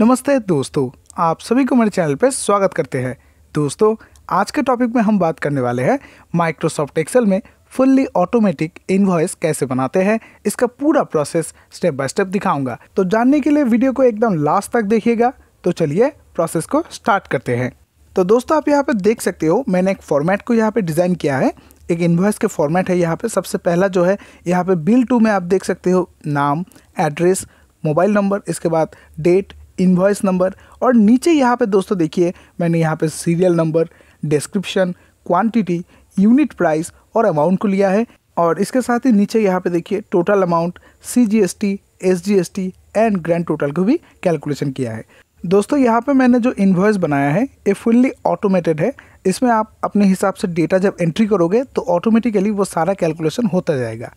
नमस्ते दोस्तों आप सभी को मेरे चैनल पर स्वागत करते हैं दोस्तों आज के टॉपिक में हम बात करने वाले हैं माइक्रोसॉफ्ट एक्सेल में फुल्ली ऑटोमेटिक इनवॉइस कैसे बनाते हैं इसका पूरा प्रोसेस स्टेप बाय स्टेप दिखाऊंगा तो जानने के लिए वीडियो को एकदम लास्ट तक देखिएगा तो चलिए प्रोसेस को स्टार्ट करते हैं तो दोस्तों आप यहाँ पे देख सकते हो मैंने एक फॉर्मेट को यहाँ पे डिज़ाइन किया है एक इन्वॉइस के फॉर्मेट है यहाँ पे सबसे पहला जो है यहाँ पे बिल टू में आप देख सकते हो नाम एड्रेस मोबाइल नंबर इसके बाद डेट इन्वॉइस नंबर और नीचे यहाँ पे दोस्तों देखिए मैंने यहाँ पे serial number description quantity unit price और अमाउंट को लिया है और इसके साथ ही नीचे यहाँ पे देखिए total amount C G S T S G S T and grand total को भी कैलकुलेशन किया है दोस्तों यहाँ पे मैंने जो इन्वॉइस बनाया है ये फुल्ली ऑटोमेटेड है इसमें आप अपने हिसाब से डेटा जब एंट्री करोगे तो ऑटोमेटिकली वो सारा कैलकुलेशन होता जाएगा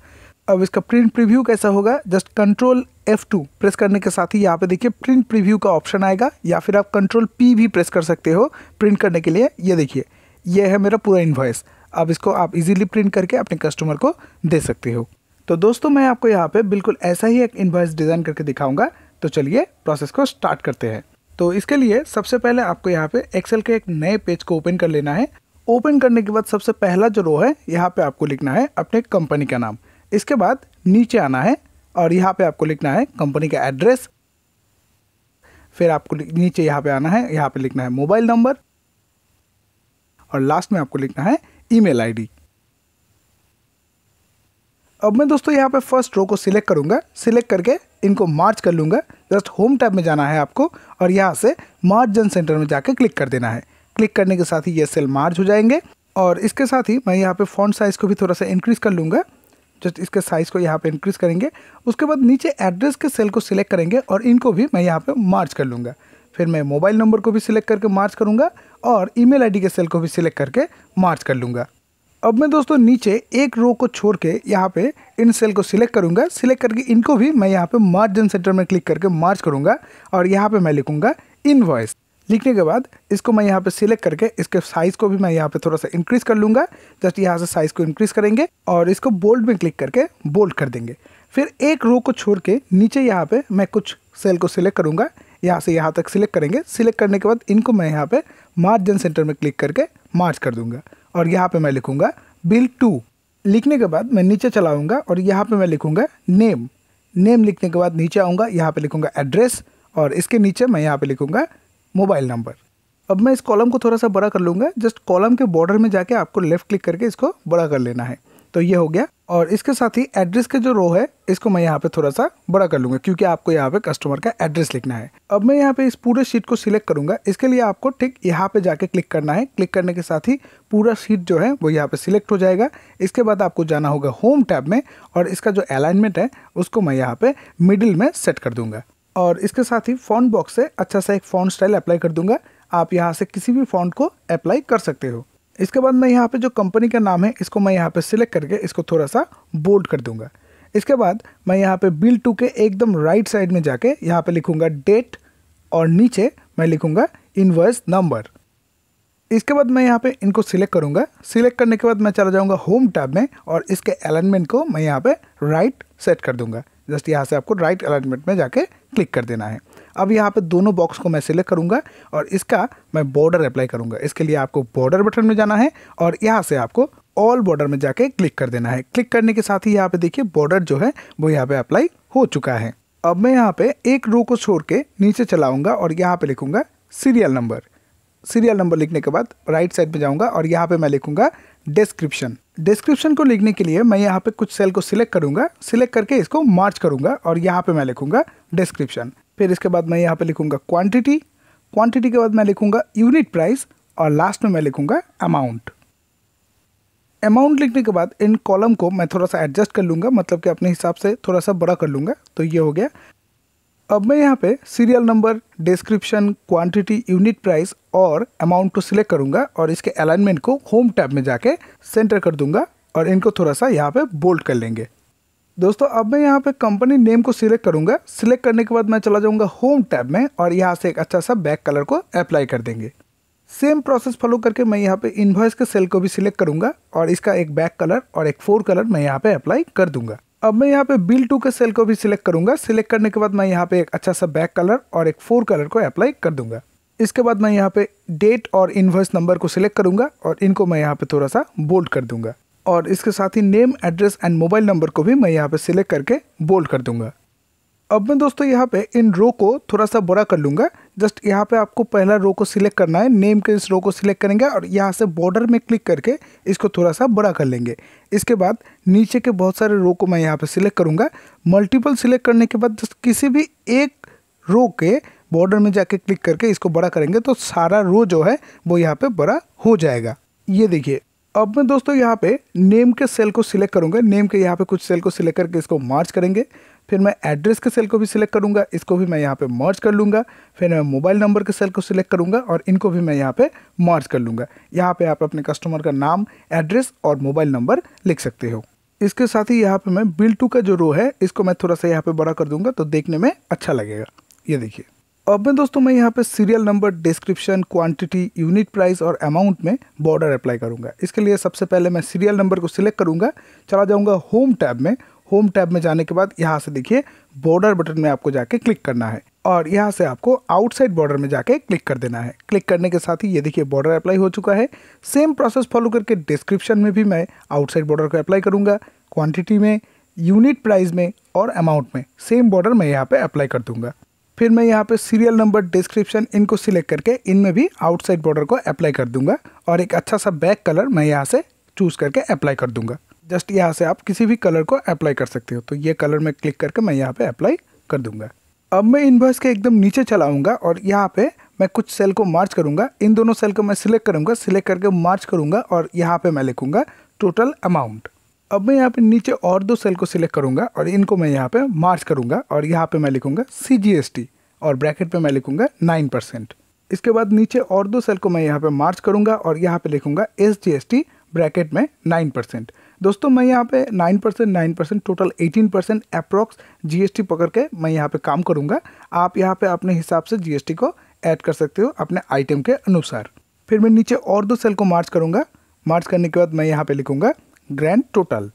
अब इसका प्रिंट प्रीव्यू कैसा होगा जस्ट कंट्रोल F2 प्रेस करने के साथ ही यहाँ पे देखिए प्रिंट प्रीव्यू का ऑप्शन आएगा या फिर आप कंट्रोल P भी प्रेस कर सकते हो प्रिंट करने के लिए ये देखिए ये है मेरा पूरा इन्वॉइस अब इसको आप इजीली प्रिंट करके अपने कस्टमर को दे सकते हो तो दोस्तों मैं आपको यहाँ पे बिल्कुल ऐसा ही एक इन्वॉइस डिज़ाइन करके दिखाऊंगा तो चलिए प्रोसेस को स्टार्ट करते हैं तो इसके लिए सबसे पहले आपको यहाँ पे एक्सेल के एक नए पेज को ओपन कर लेना है ओपन करने के बाद सबसे पहला जो रो है यहाँ पे आपको लिखना है अपने कंपनी का नाम इसके बाद नीचे आना है और यहाँ पे आपको लिखना है कंपनी का एड्रेस फिर आपको नीचे यहाँ पे आना है यहाँ पे लिखना है मोबाइल नंबर और लास्ट में आपको लिखना है ईमेल आईडी अब मैं दोस्तों यहाँ पे फर्स्ट रो को सिलेक्ट करूँगा सिलेक्ट करके इनको मार्च कर लूँगा जस्ट होम टैब में जाना है आपको और यहाँ से मार्च जन सेंटर में जाके क्लिक कर देना है क्लिक करने के साथ ही ये सेल मार्च हो जाएंगे और इसके साथ ही मैं यहाँ पे फॉन्ट साइज़ को भी थोड़ा सा इंक्रीज़ कर लूँगा जस्ट इसके साइज़ को यहाँ पे इंक्रीज़ करेंगे उसके बाद नीचे एड्रेस के सेल को सिलेक्ट करेंगे और इनको भी मैं यहाँ पे मार्च कर लूँगा फिर मैं मोबाइल नंबर को भी सिलेक्ट करके मार्च करूँगा और ईमेल आईडी के सेल को भी सिलेक्ट करके मार्च कर लूँगा अब मैं दोस्तों नीचे एक रो को छोड़ के यहाँ पे इन सेल को सिलेक्ट करूँगा सिलेक्ट करके इनको भी मैं यहाँ पे मार्जिन सेंटर में क्लिक करके मार्च करूँगा और यहाँ पे मैं लिखूँगा इनवॉइस लिखने के बाद इसको मैं यहाँ पे सिलेक्ट करके इसके साइज़ को भी मैं यहाँ पे थोड़ा सा इंक्रीज़ कर लूँगा जस्ट यहाँ से साइज़ को इंक्रीज़ करेंगे और इसको बोल्ड में क्लिक करके बोल्ड कर देंगे फिर एक रो को छोड़ के नीचे यहाँ पे मैं कुछ सेल को सिलेक्ट करूंगा यहाँ से यहाँ तक सिलेक्ट करेंगे सिलेक्ट करने के बाद इनको मैं यहाँ पे मार्जिन सेंटर में क्लिक करके मार्च कर दूंगा और यहाँ पे मैं लिखूँगा बिल टू लिखने के बाद मैं नीचे चलाऊँगा और यहाँ पे मैं लिखूँगा नेम नेम लिखने के बाद नीचे आऊँगा यहाँ पे लिखूँगा एड्रेस और इसके नीचे मैं यहाँ पे लिखूँगा मोबाइल नंबर अब मैं इस कॉलम को थोड़ा सा बड़ा कर लूँगा जस्ट कॉलम के बॉर्डर में जाके आपको लेफ्ट क्लिक करके इसको बड़ा कर लेना है तो ये हो गया और इसके साथ ही एड्रेस के जो रो है इसको मैं यहाँ पे थोड़ा सा बड़ा कर लूँगा क्योंकि आपको यहाँ पे कस्टमर का एड्रेस लिखना है अब मैं यहाँ पे इस पूरे शीट को सिलेक्ट करूँगा इसके लिए आपको ठीक यहाँ पे जाके क्लिक करना है क्लिक करने के साथ ही पूरा शीट जो है वो यहाँ पे सिलेक्ट हो जाएगा इसके बाद आपको जाना होगा होम टैब में और इसका जो अलाइनमेंट है उसको मैं यहाँ पे मिडिल में सेट कर दूंगा और इसके साथ ही फ़ॉन्ट बॉक्स से अच्छा सा एक फ़ॉन्ट स्टाइल अप्लाई कर दूंगा आप यहाँ से किसी भी फ़ॉन्ट को अप्लाई कर सकते हो इसके बाद मैं यहाँ पे जो कंपनी का नाम है इसको मैं यहाँ पे सिलेक्ट करके इसको थोड़ा सा बोल्ड कर दूंगा इसके बाद मैं यहाँ पे बिल टू के एकदम राइट साइड में जाके यहाँ पे लिखूँगा डेट और नीचे मैं लिखूँगा इनवर्स नंबर इसके बाद मैं यहाँ पे इनको सिलेक्ट करूँगा सिलेक्ट करने के बाद मैं चला जाऊँगा होम टैब में और इसके अलाइनमेंट को मैं यहाँ पर राइट सेट कर दूँगा जस्ट यहाँ से आपको राइट अलाइनमेंट में जाके क्लिक कर देना है अब यहाँ पे दोनों बॉक्स को मैं सिलेक्ट करूँगा और इसका मैं बॉर्डर अप्लाई करूँगा इसके लिए आपको बॉर्डर बटन में जाना है और यहाँ से आपको ऑल बॉर्डर में जाके क्लिक कर देना है क्लिक करने के साथ ही यहाँ पे देखिए बॉर्डर जो है वो यहाँ पे अप्लाई हो चुका है अब मैं यहाँ पे एक रो को छोड़ के नीचे चलाऊंगा और यहाँ पे लिखूंगा सीरियल नंबर सीरियल नंबर लिखने के बाद राइट साइड में जाऊंगा और यहाँ पे मैं लिखूंगा डिस्क्रिप्शन डिस्क्रिप्शन को लिखने के लिए मैं यहाँ पे कुछ सेल को सिलेक्ट करूंगा सिलेक्ट करके इसको मार्च करूंगा और यहाँ पे मैं लिखूंगा डिस्क्रिप्शन फिर इसके बाद मैं यहाँ पे लिखूंगा क्वांटिटी क्वांटिटी के बाद मैं लिखूंगा यूनिट प्राइस और लास्ट में मैं लिखूंगा अमाउंट अमाउंट लिखने के बाद इन कॉलम को मैं थोड़ा सा एडजस्ट कर लूंगा मतलब कि अपने हिसाब से थोड़ा सा बड़ा कर लूंगा तो ये हो गया अब मैं यहाँ पे serial number description quantity unit price और अमाउंट को सिलेक्ट करूंगा और इसके अलाइनमेंट को होम टैब में जाके सेंटर कर दूंगा और इनको थोड़ा सा यहाँ पे बोल्ड कर लेंगे दोस्तों अब मैं यहाँ पे कंपनी नेम को सिलेक्ट करूंगा सिलेक्ट करने के बाद मैं चला जाऊँगा होम टैब में और यहाँ से एक अच्छा सा बैक कलर को अप्लाई कर देंगे सेम प्रोसेस फॉलो करके मैं यहाँ पे इन्वॉइस के सेल को भी सिलेक्ट करूंगा और इसका एक बैक कलर और एक फोर कलर मैं यहाँ पे अप्लाई कर दूंगा अब मैं यहाँ पे बिल टू के सेल को भी सिलेक्ट करूंगा सिलेक्ट करने के बाद मैं यहाँ पे एक अच्छा सा बैक कलर और एक फोर कलर को अप्लाई कर दूंगा इसके बाद मैं यहाँ पे डेट और इन्वर्स नंबर को सिलेक्ट करूंगा और इनको मैं यहाँ पे थोड़ा सा बोल्ड कर दूंगा और इसके साथ ही name address and mobile number को भी मैं यहाँ पे सिलेक्ट करके बोल्ड कर दूंगा अब मैं दोस्तों यहाँ पे इन रो को थोड़ा सा बड़ा कर लूँगा जस्ट यहाँ पे आपको पहला रो को सिलेक्ट करना है नेम के इस रो को सिलेक्ट करेंगे और यहाँ से बॉर्डर में क्लिक करके इसको थोड़ा सा बड़ा कर लेंगे इसके बाद नीचे के बहुत सारे रो को मैं यहाँ पे सिलेक्ट करूँगा मल्टीपल सिलेक्ट करने के बाद जस्ट किसी भी एक रो के बॉर्डर में जाके क्लिक करके इसको बड़ा करेंगे तो सारा रो जो है वो यहाँ पर बड़ा हो जाएगा ये देखिए अब मैं दोस्तों यहाँ पे नेम के सेल को सिलेक्ट करूँगा नेम के यहाँ पे कुछ सेल को सिलेक्ट करके इसको मार्च करेंगे फिर मैं एड्रेस के सेल को भी सिलेक्ट करूंगा इसको भी मैं यहाँ पे मर्ज कर लूँगा फिर मैं मोबाइल नंबर के सेल को सिलेक्ट करूँगा और इनको भी मैं यहाँ पे मर्ज कर लूँगा यहाँ पे आप अपने कस्टमर का नाम एड्रेस और मोबाइल नंबर लिख सकते हो इसके साथ ही यहाँ पे मैं बिल टू का जो रो है इसको मैं थोड़ा सा यहाँ पे बड़ा कर दूंगा तो देखने में अच्छा लगेगा ये देखिए अब मैं दोस्तों मैं यहाँ पे serial number description quantity unit price और अमाउंट में बॉर्डर अप्लाई करूँगा इसके लिए सबसे पहले मैं सीरियल नंबर को सिलेक्ट करूँगा चला जाऊँगा होम टैब में होम टैब में जाने के बाद यहाँ से देखिए बॉर्डर बटन में आपको जाके क्लिक करना है और यहाँ से आपको आउटसाइड बॉर्डर में जाके क्लिक कर देना है क्लिक करने के साथ ही ये देखिए बॉर्डर अप्लाई हो चुका है सेम प्रोसेस फॉलो करके डिस्क्रिप्शन में भी मैं आउटसाइड बॉर्डर को अप्लाई करूँगा क्वांटिटी में यूनिट प्राइस में और अमाउंट में सेम बॉर्डर मैं यहाँ पे अप्लाई कर दूंगा फिर मैं यहाँ पे सीरियल नंबर डिस्क्रिप्शन इनको सिलेक्ट करके इनमें भी आउटसाइड बॉर्डर को अप्लाई कर दूंगा और एक अच्छा सा बैक कलर मैं यहाँ से चूज़ करके अप्लाई कर दूंगा जस्ट यहाँ से आप किसी भी कलर को अप्लाई कर सकते हो तो ये कलर में क्लिक करके मैं यहाँ पे अप्लाई कर दूंगा अब मैं इन्वर्स के एकदम नीचे चलाऊंगा और यहाँ पे मैं कुछ सेल को मार्च करूंगा इन दोनों सेल को मैं सिलेक्ट करूंगा सिलेक्ट करके मार्च करूंगा और यहाँ पे मैं लिखूंगा टोटल अमाउंट अब मैं यहाँ पे नीचे और दो सेल को सिलेक्ट करूंगा और इनको मैं यहाँ पे मार्च करूंगा और यहाँ पे मैं लिखूंगा सी और ब्रैकेट पे मैं लिखूंगा नाइन परसेंट इसके बाद नीचे और दो सेल को मैं यहाँ पे मार्च करूंगा और यहाँ पे लिखूंगा एस ब्रैकेट में नाइन परसेंट दोस्तों मैं यहाँ पे nine percent nine percent total eighteen percent approx GST पकड़ के मैं यहाँ पे काम करूँगा आप यहाँ पे अपने हिसाब से जीएसटी को ऐड कर सकते हो अपने आइटम के अनुसार फिर मैं नीचे और दो सेल को मार्च करूँगा मार्च करने के बाद मैं यहाँ पर लिखूँगा ग्रैंड टोटल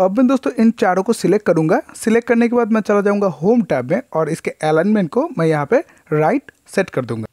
अब मैं दोस्तों इन चारों को सिलेक्ट करूंगा सिलेक्ट करने के बाद मैं चला जाऊंगा होम टैब में और इसके अलाइनमेंट को मैं यहाँ पे राइट सेट कर दूंगा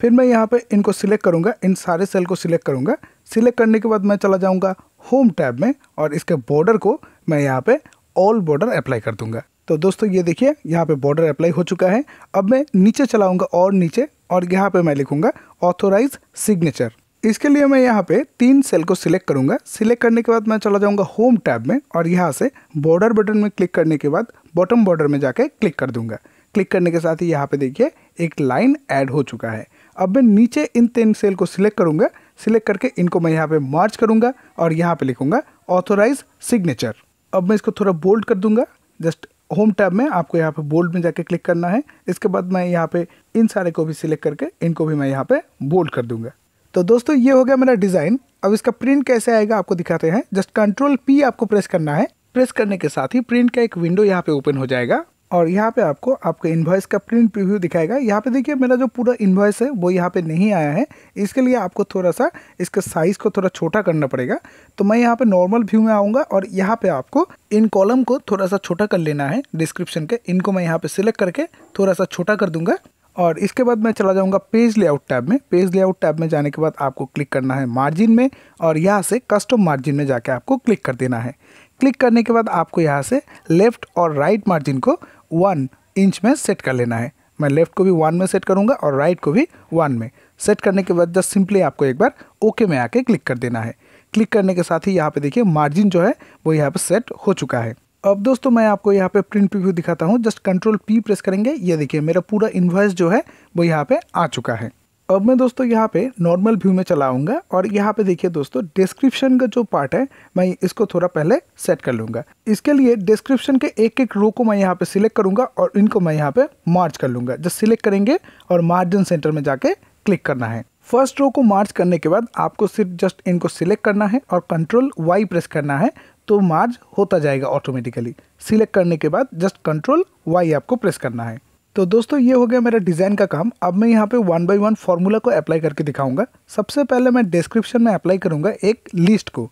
फिर मैं यहाँ पे इनको सिलेक्ट करूँगा इन सारे सेल को सिलेक्ट करूँगा सिलेक्ट करने के बाद मैं चला जाऊँगा होम टैब में और इसके बॉर्डर को मैं यहाँ पे ऑल बॉर्डर अप्लाई कर दूँगा तो दोस्तों ये देखिए यहाँ पे बॉर्डर अप्लाई हो चुका है अब मैं नीचे चलाऊँगा और नीचे और यहाँ पर मैं लिखूँगा ऑथोराइज सिग्नेचर इसके लिए मैं यहाँ पे तीन सेल को सिलेक्ट करूँगा सिलेक्ट करने के बाद मैं चला जाऊँगा होम टैब में और यहाँ से बॉर्डर बटन में क्लिक करने के बाद बॉटम बॉर्डर में जाके क्लिक कर दूँगा क्लिक करने के साथ ही यहाँ पे देखिए एक लाइन ऐड हो चुका है अब मैं नीचे इन तीन सेल को सिलेक्ट करूँगा सिलेक्ट करके इनको मैं यहाँ पे मार्च करूँगा और यहाँ पे लिखूँगा ऑथोराइज सिग्नेचर अब मैं इसको थोड़ा बोल्ड कर दूंगा जस्ट होम टैब में आपको यहाँ पे बोल्ड में जाके क्लिक करना है इसके बाद मैं यहाँ पे इन सारे को भी सिलेक्ट करके इनको भी मैं यहाँ पे बोल्ड कर दूंगा तो दोस्तों ये हो गया मेरा डिज़ाइन अब इसका प्रिंट कैसे आएगा आपको दिखाते हैं जस्ट कंट्रोल पी आपको प्रेस करना है प्रेस करने के साथ ही प्रिंट का एक विंडो यहाँ पे ओपन हो जाएगा और यहाँ पे आपको आपके इन्वॉइस का प्रिंट प्रीव्यू दिखाएगा यहाँ पे देखिए मेरा जो पूरा इन्वॉइस है वो यहाँ पे नहीं आया है इसके लिए आपको थोड़ा सा इसके साइज़ को थोड़ा छोटा करना पड़ेगा तो मैं यहाँ पे नॉर्मल व्यू में आऊँगा और यहाँ पे आपको इन कॉलम को थोड़ा सा छोटा कर लेना है डिस्क्रिप्शन के इनको मैं यहाँ पर सिलेक्ट करके थोड़ा सा छोटा कर दूँगा और इसके बाद मैं चला जाऊँगा पेज लेआउट टैब में पेज लेआउट टैब में जाने के बाद आपको क्लिक करना है मार्जिन में और यहाँ से कस्टम मार्जिन में जाके आपको क्लिक कर देना है क्लिक करने के बाद आपको यहाँ से लेफ्ट और राइट मार्जिन को वन इंच में सेट कर लेना है मैं लेफ़्ट को भी वन में सेट करूंगा और राइट को भी वन में सेट करने के बाद जस्ट सिंपली आपको एक बार ओके में आके क्लिक कर देना है क्लिक करने के साथ ही यहाँ पे देखिए मार्जिन जो है वो यहाँ पे सेट हो चुका है अब दोस्तों मैं आपको यहाँ पे प्रिंट प्रीव्यू दिखाता हूँ जस्ट कंट्रोल पी प्रेस करेंगे ये देखिए मेरा पूरा इन्वॉइस जो है वो यहाँ पे आ चुका है अब मैं दोस्तों यहाँ पे नॉर्मल व्यू में चलाऊंगा और यहाँ पे देखिए दोस्तों डिस्क्रिप्शन का जो पार्ट है मैं इसको थोड़ा पहले सेट कर लूंगा इसके लिए डिस्क्रिप्शन के एक एक रो को मैं यहाँ पे सिलेक्ट करूंगा और इनको मैं यहाँ पे मार्च कर लूंगा जब सिलेक्ट करेंगे और मार्जिन सेंटर में जाके क्लिक करना है फर्स्ट रो को मार्च करने के बाद आपको सिर्फ जस्ट इनको सिलेक्ट करना है और कंट्रोल वाई प्रेस करना है तो मार्च होता जाएगा ऑटोमेटिकली सिलेक्ट करने के बाद जस्ट कंट्रोल वाई आपको प्रेस करना है तो दोस्तों ये हो गया मेरा डिज़ाइन का काम अब मैं यहाँ पे वन बाई वन फार्मूला को अप्लाई करके दिखाऊंगा सबसे पहले मैं डिस्क्रिप्शन में अप्लाई करूंगा एक लिस्ट को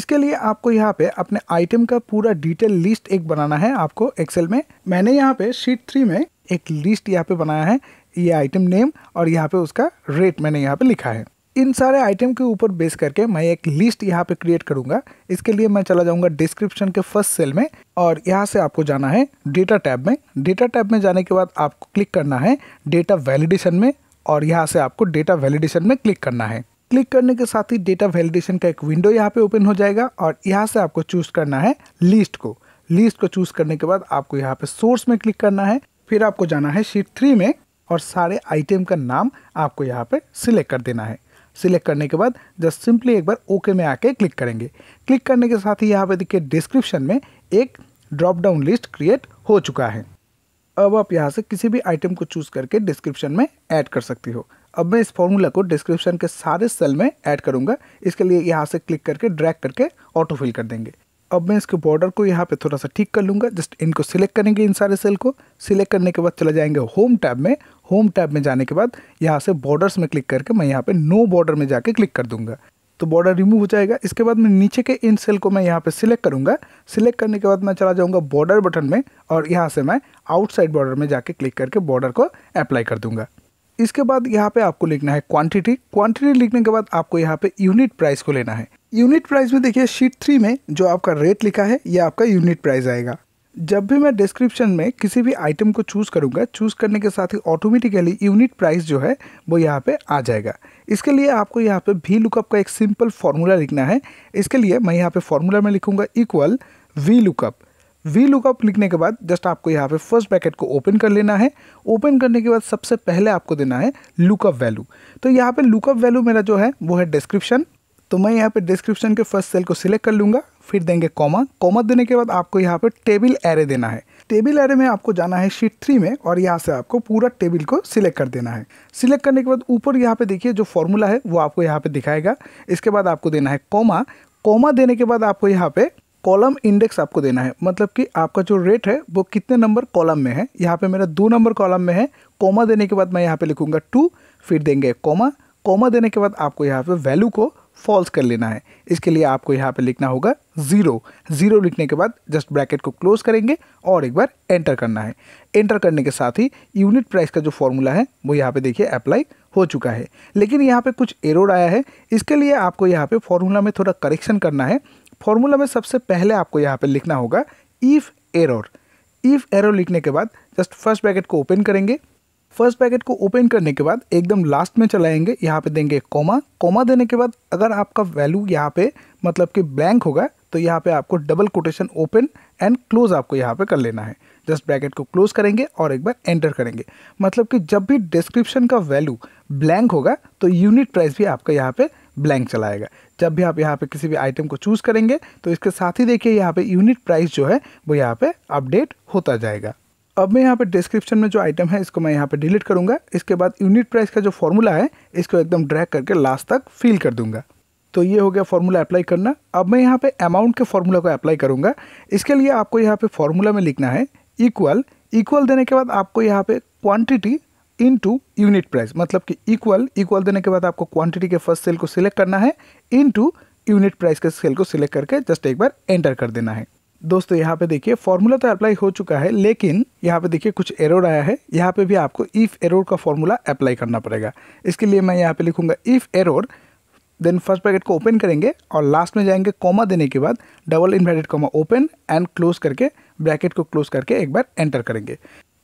इसके लिए आपको यहाँ पे अपने आइटम का पूरा डिटेल लिस्ट एक बनाना है आपको एक्सेल में मैंने यहाँ पे शीट थ्री में एक लिस्ट यहाँ पे बनाया है ये आइटम नेम और यहाँ पे उसका रेट मैंने यहाँ पे लिखा है इन सारे आइटम के ऊपर बेस करके मैं एक लिस्ट यहाँ पे क्रिएट करूंगा इसके लिए मैं चला जाऊंगा डिस्क्रिप्शन के फर्स्ट सेल में और यहाँ से आपको जाना है डेटा टैब में डेटा टैब में जाने के बाद आपको क्लिक करना है डेटा वैलिडेशन में और यहाँ से आपको डेटा वैलिडेशन में क्लिक करना है क्लिक करने के साथ ही डेटा वैलिडेशन का एक विंडो यहाँ पे ओपन हो जाएगा और यहाँ से आपको चूज करना है लिस्ट को लिस्ट को चूज करने के बाद आपको यहाँ पे सोर्स में क्लिक करना है फिर आपको जाना है शीट थ्री में और सारे आइटम का नाम आपको यहाँ पे सिलेक्ट कर देना है सिलेक्ट करने के बाद जस्ट सिंपली एक बार ओके में आके क्लिक करेंगे क्लिक करने के साथ ही यहाँ पे देखिए डिस्क्रिप्शन में एक ड्रॉप डाउन लिस्ट क्रिएट हो चुका है अब आप यहाँ से किसी भी आइटम को चूज़ करके डिस्क्रिप्शन में ऐड कर सकती हो अब मैं इस फॉर्मूला को डिस्क्रिप्शन के सारे सेल में ऐड करूँगा इसके लिए यहाँ से क्लिक करके ड्रैग करके ऑटो फिल कर देंगे अब मैं इसके बॉर्डर को यहाँ पे थोड़ा सा ठीक कर लूँगा जस्ट इनको सिलेक्ट करेंगे इन सारे सेल को सिलेक्ट करने के बाद चले जाएंगे होम टैब में होम टैब में जाने के बाद यहाँ से बॉर्डर्स में क्लिक करके मैं यहाँ पे नो बॉर्डर में जाके क्लिक कर दूंगा तो बॉर्डर रिमूव हो जाएगा इसके बाद मैं नीचे के इन सेल को मैं यहाँ पर सिलेक्ट करूँगा सिलेक्ट करने के बाद मैं चला जाऊँगा बॉर्डर बटन में और यहाँ से मैं आउटसाइड बॉर्डर में जाके क्लिक करके बॉर्डर को अप्लाई कर दूँगा इसके बाद यहाँ पे आपको लिखना है क्वांटिटी क्वांटिटी लिखने के बाद आपको यहाँ पे यूनिट प्राइस को लेना है यूनिट प्राइस में देखिए शीट थ्री में जो आपका रेट लिखा है यह आपका यूनिट प्राइस आएगा जब भी मैं डिस्क्रिप्शन में किसी भी आइटम को चूज़ करूँगा चूज़ करने के साथ ही ऑटोमेटिकली यूनिट प्राइस जो है वो यहाँ पे आ जाएगा इसके लिए आपको यहाँ पे वी लुकअप का एक सिंपल फार्मूला लिखना है इसके लिए मैं यहाँ पे फार्मूला में लिखूंगा equal V lookup V lookup लिखने के बाद जस्ट आपको यहाँ पे फर्स्ट पैकेट को ओपन कर लेना है ओपन करने के बाद सबसे पहले आपको देना है लुकअप वैल्यू तो यहाँ पे लुकअप वैल्यू मेरा जो है वो है डिस्क्रिप्शन तो मैं यहाँ पे डिस्क्रिप्शन के फर्स्ट सेल को सिलेक्ट कर लूँगा फिर देंगे कॉमा कॉमा देने के बाद आपको यहाँ पे टेबल एरे देना है टेबल एरे में आपको जाना है शीट थ्री में और यहाँ से आपको पूरा टेबल को सिलेक्ट कर देना है सिलेक्ट करने के बाद ऊपर यहाँ पे देखिए जो फॉर्मूला है वो आपको यहाँ पे दिखाएगा इसके बाद आपको देना है कॉमा कॉमा देने के बाद आपको यहाँ पे कॉलम इंडेक्स आपको देना है मतलब कि आपका जो रेट है वो कितने नंबर कॉलम में है यहाँ पे मेरा दो नंबर कॉलम में है कॉमा देने के बाद मैं यहाँ पे लिखूंगा टू फिर देंगे कॉमा कॉमा देने के बाद आपको यहाँ पे वैल्यू को फॉल्स कर लेना है इसके लिए आपको यहाँ पे लिखना होगा ज़ीरो ज़ीरो लिखने के बाद जस्ट ब्रैकेट को क्लोज करेंगे और एक बार एंटर करना है एंटर करने के साथ ही यूनिट प्राइस का जो फॉर्मूला है वो यहाँ पे देखिए अप्लाई हो चुका है लेकिन यहाँ पे कुछ एरोड आया है इसके लिए आपको यहाँ पे फॉर्मूला में थोड़ा करेक्शन करना है फॉर्मूला में सबसे पहले आपको यहाँ पर लिखना होगा इफ़ एरर इफ़ एरो लिखने के बाद जस्ट फर्स्ट ब्रैकेट को ओपन करेंगे फर्स्ट पैकेट को ओपन करने के बाद एकदम लास्ट में चलाएंगे यहाँ पे देंगे कॉमा कॉमा देने के बाद अगर आपका वैल्यू यहाँ पे मतलब कि ब्लैंक होगा तो यहाँ पे आपको double quotation open and close आपको यहाँ पे कर लेना है जस्ट ब्रैकेट को क्लोज करेंगे और एक बार एंटर करेंगे मतलब कि जब भी डिस्क्रिप्शन का वैल्यू ब्लैंक होगा तो यूनिट प्राइस भी आपका यहाँ पे ब्लैंक चलाएगा जब भी आप यहाँ पे किसी भी आइटम को चूज़ करेंगे तो इसके साथ ही देखिए यहाँ पे यूनिट प्राइस जो है वो यहाँ पे अपडेट होता जाएगा अब मैं यहाँ पर डिस्क्रिप्शन में जो आइटम है इसको मैं यहाँ पर डिलीट करूँगा इसके बाद यूनिट प्राइस का जो फॉर्मूला है इसको एकदम ड्रैग करके लास्ट तक फिल कर दूँगा तो ये हो गया फार्मूला अप्लाई करना अब मैं यहाँ पे अमाउंट के फॉर्मूला को अप्लाई करूँगा इसके लिए आपको यहाँ पे फॉर्मूला में लिखना है इक्वल इक्वल देने के बाद आपको यहाँ पे क्वांटिटी इनटू यूनिट प्राइस मतलब कि इक्वल इक्वल देने के बाद आपको क्वांटिटी के फर्स्ट सेल को सिलेक्ट करना है इनटू यूनिट प्राइस के सेल को सिलेक्ट करके जस्ट एक बार एंटर कर देना है दोस्तों यहाँ पे देखिए फॉर्मूला तो अप्लाई हो चुका है लेकिन यहाँ पे देखिए कुछ एरोड आया है यहाँ पे भी आपको इफ़ एरोड का फॉर्मूला अप्लाई करना पड़ेगा इसके लिए मैं यहाँ पे लिखूंगा if error then first bracket को ओपन करेंगे और लास्ट में जाएंगे कॉमा देने के बाद double inverted comma open and close करके ब्रैकेट को क्लोज करके एक बार एंटर करेंगे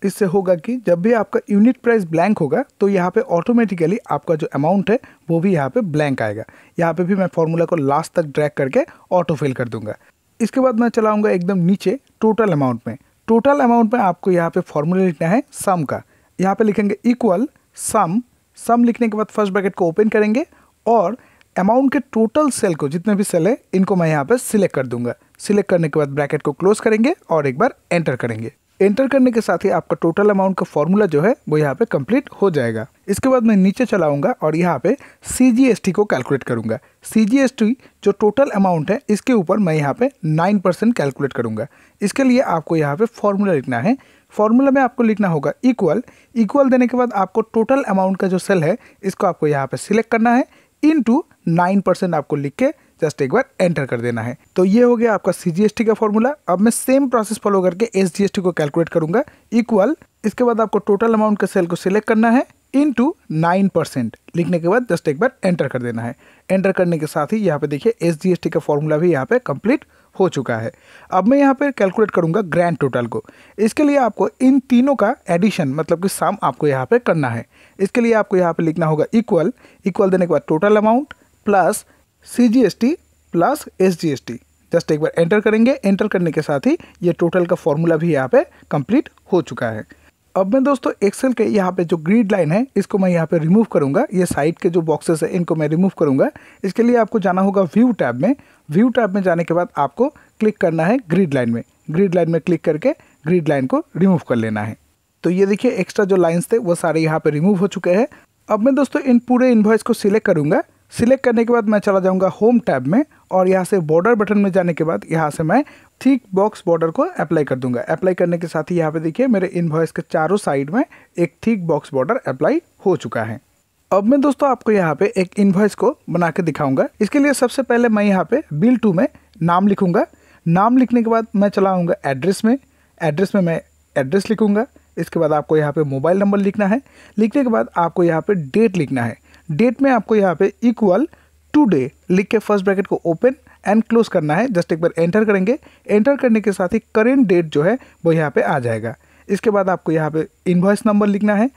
इससे होगा कि जब भी आपका यूनिट प्राइस ब्लैंक होगा तो यहाँ पे ऑटोमेटिकली आपका जो अमाउंट है वो भी यहाँ पे ब्लैंक आएगा यहाँ पे भी मैं फॉर्मूला को लास्ट तक ड्रैग करके ऑटो फिल कर दूंगा इसके बाद मैं चलाऊंगा एकदम नीचे टोटल अमाउंट में टोटल अमाउंट में आपको यहाँ पे फॉर्मूला लिखना है सम का यहाँ पे लिखेंगे इक्वल सम सम लिखने के बाद फर्स्ट ब्रैकेट को ओपन करेंगे और अमाउंट के टोटल सेल को जितने भी सेल है इनको मैं यहाँ पर सिलेक्ट कर दूंगा सिलेक्ट करने के बाद ब्रैकेट को क्लोज करेंगे और एक बार एंटर करेंगे एंटर करने के साथ ही आपका टोटल अमाउंट का फॉर्मूला जो है वो यहाँ पे कंप्लीट हो जाएगा इसके बाद मैं नीचे चलाऊंगा और यहाँ पे सी को कैलकुलेट करूँगा सी जो टोटल अमाउंट है इसके ऊपर मैं यहाँ पे नाइन परसेंट कैलकुलेट करूँगा इसके लिए आपको यहाँ पे फॉर्मूला लिखना है फॉर्मूला में आपको लिखना होगा इक्वल इक्वल देने के बाद आपको टोटल अमाउंट का जो सेल है इसको आपको यहाँ पे सिलेक्ट करना है इन टू नाइन परसेंट आपको लिख के जस्ट एक बार एंटर कर देना है तो ये हो गया आपका सीजीएसटी का फॉर्मूला अब मैं सेम प्रोसेस फॉलो करके एसजीएसटी को कैलकुलेट करूंगा इक्वल इसके बाद आपको टोटल अमाउंट के सेल को सिलेक्ट करना है इन टू नाइन परसेंट लिखने के बाद जस्ट एक बार एंटर कर देना है एंटर करने के साथ ही यहाँ पे देखिए एस जी एस टी का फॉर्मूला भी यहाँ पे कंप्लीट हो चुका है अब मैं यहाँ पे कैलकुलेट करूँगा ग्रैंड टोटल को इसके लिए आपको इन तीनों का एडिशन मतलब कि साम आपको यहाँ पे करना है इसके लिए आपको यहाँ पे लिखना होगा इक्वल इक्वल देने के बाद total amount plus C G S T plus S G S T just एक बार एंटर करेंगे एंटर करने के साथ ही ये टोटल का फॉर्मूला भी यहाँ पे कंप्लीट हो चुका है अब मैं दोस्तों एक्सेल के यहाँ पे जो ग्रीड लाइन है इसको मैं यहाँ पे रिमूव करूँगा ये साइड के जो बॉक्सेस है इनको मैं रिमूव करूँगा इसके लिए आपको जाना होगा व्यू टैब में व्यू टैब में जाने के बाद आपको क्लिक करना है ग्रीड लाइन में ग्रीड लाइन में क्लिक करके ग्रीड लाइन को रिमूव कर लेना है तो ये देखिए एक्स्ट्रा जो लाइन्स थे वो सारे यहाँ पर रिमूव हो चुके हैं अब मैं दोस्तों इन पूरे इन्वॉइस को सिलेक्ट करूँगा सिलेक्ट करने के बाद मैं चला जाऊँगा होम टैब में और यहाँ से बॉर्डर बटन में जाने के बाद यहाँ से मैं ठीक बॉक्स बॉर्डर को अप्लाई कर दूंगा अप्लाई करने के साथ ही यहाँ पे देखिए मेरे इनवॉइस के चारों साइड में एक ठीक बॉक्स बॉर्डर अप्लाई हो चुका है अब मैं दोस्तों आपको यहाँ पे एक वॉयस को बना के दिखाऊंगा इसके लिए सबसे पहले मैं यहाँ पे बिल टू में नाम लिखूंगा नाम लिखने के बाद मैं चलाऊँगा एड्रेस में एड्रेस में मैं एड्रेस लिखूंगा इसके बाद आपको यहाँ पे मोबाइल नंबर लिखना है लिखने के बाद आपको यहाँ पे डेट लिखना है डेट में आपको यहाँ पे इक्वल टू डे लिख के फर्स्ट ब्रैकेट को ओपन एंड क्लोज करना है जस्ट एक बार एंटर करेंगे एंटर करने के साथ ही करेंट डेट जो है वो यहाँ पे आ जाएगा इसके बाद आपको यहाँ पे इन्वॉइस नंबर लिखना है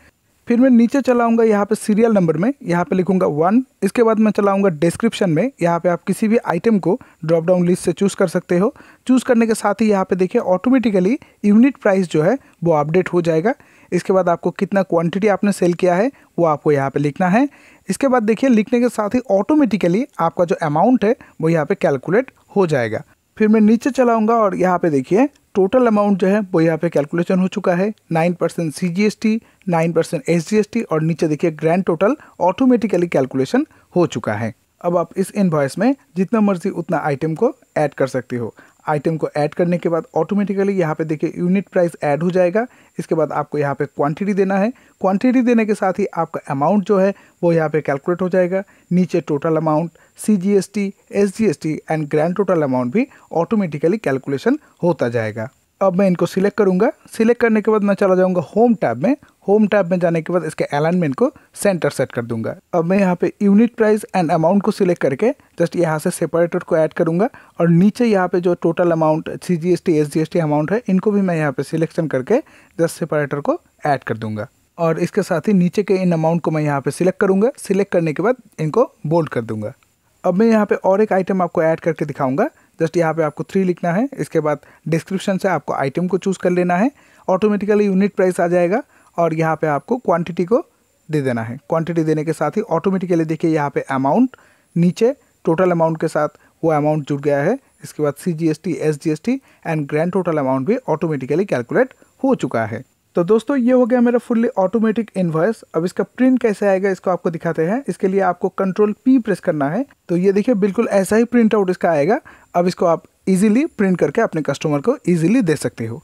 फिर मैं नीचे चलाऊंगा यहाँ पे सीरियल नंबर में यहाँ पे लिखूंगा वन इसके बाद मैं चलाऊंगा डिस्क्रिप्शन में यहाँ पे आप किसी भी आइटम को ड्रॉप डाउन लिस्ट से चूज़ कर सकते हो चूज़ करने के साथ ही यहाँ पे देखिए ऑटोमेटिकली यूनिट प्राइस जो है वो अपडेट हो जाएगा इसके बाद आपको कितना क्वांटिटी आपने सेल किया है वो आपको यहाँ पे लिखना है इसके बाद देखिए लिखने के साथ ही ऑटोमेटिकली आपका जो अमाउंट है वो यहाँ पे कैलकुलेट हो जाएगा फिर मैं नीचे चलाऊँगा और यहाँ पे देखिए टोटल अमाउंट जो है वो यहाँ पे कैलकुलेशन हो चुका है nine percent C G S T nine percent S G S T और नीचे देखिए ग्रैंड टोटल ऑटोमेटिकली कैलकुलेशन हो चुका है अब आप इस इन्वॉइस में जितना मर्जी उतना आइटम को ऐड कर सकते हो आइटम को ऐड करने के बाद ऑटोमेटिकली यहाँ पे देखिए यूनिट प्राइस ऐड हो जाएगा इसके बाद आपको यहाँ पे क्वांटिटी देना है क्वांटिटी देने के साथ ही आपका अमाउंट जो है वो यहाँ पे कैलकुलेट हो जाएगा नीचे total amount C G S T S G S T and grand total amount भी ऑटोमेटिकली कैलकुलेशन होता जाएगा अब मैं इनको सिलेक्ट करूंगा सिलेक्ट करने के बाद मैं चला जाऊँगा होम टैब में होम टैब में जाने के बाद इसके अलाइनमेंट को सेंटर सेट कर दूंगा अब मैं यहाँ पे यूनिट प्राइस एंड अमाउंट को सिलेक्ट करके जस्ट यहाँ से सेपरेटर को ऐड करूंगा और नीचे यहाँ पे जो total amount C G S T S G S T amount है इनको भी मैं यहाँ पे सिलेक्शन करके जस्ट सेपरेटर को ऐड कर दूंगा और इसके साथ ही नीचे के इन अमाउंट को मैं यहाँ पे सिलेक्ट करूँगा सिलेक्ट करने के बाद इनको बोल्ड कर दूंगा अब मैं यहाँ पे और एक आइटम आपको ऐड करके दिखाऊंगा जस्ट यहाँ पे आपको थ्री लिखना है इसके बाद डिस्क्रिप्शन से आपको आइटम को चूज़ कर लेना है ऑटोमेटिकली यूनिट प्राइस आ जाएगा और यहाँ पे आपको क्वांटिटी को दे देना है क्वांटिटी देने के साथ ही ऑटोमेटिकली देखिए यहाँ पे अमाउंट नीचे टोटल अमाउंट के साथ वो अमाउंट जुड़ गया है इसके बाद C G S T S G S T and grand total amount भी ऑटोमेटिकली कैलकुलेट हो चुका है तो दोस्तों ये हो गया मेरा फुल्ली ऑटोमेटिक इन्वॉइस अब इसका प्रिंट कैसे आएगा इसको आपको दिखाते हैं इसके लिए आपको कंट्रोल पी प्रेस करना है तो ये देखिए बिल्कुल ऐसा ही प्रिंट आउट इसका आएगा अब इसको आप इजीली प्रिंट करके अपने कस्टमर को इजीली दे सकते हो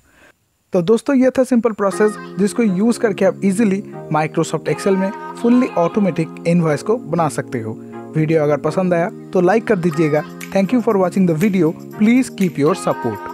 तो दोस्तों ये था सिंपल प्रोसेस जिसको यूज़ करके आप इजिली माइक्रोसॉफ्ट एक्सेल में फुल्ली ऑटोमेटिक इन्वॉइस को बना सकते हो वीडियो अगर पसंद आया तो लाइक कर दीजिएगा thank you for watching the video please keep your support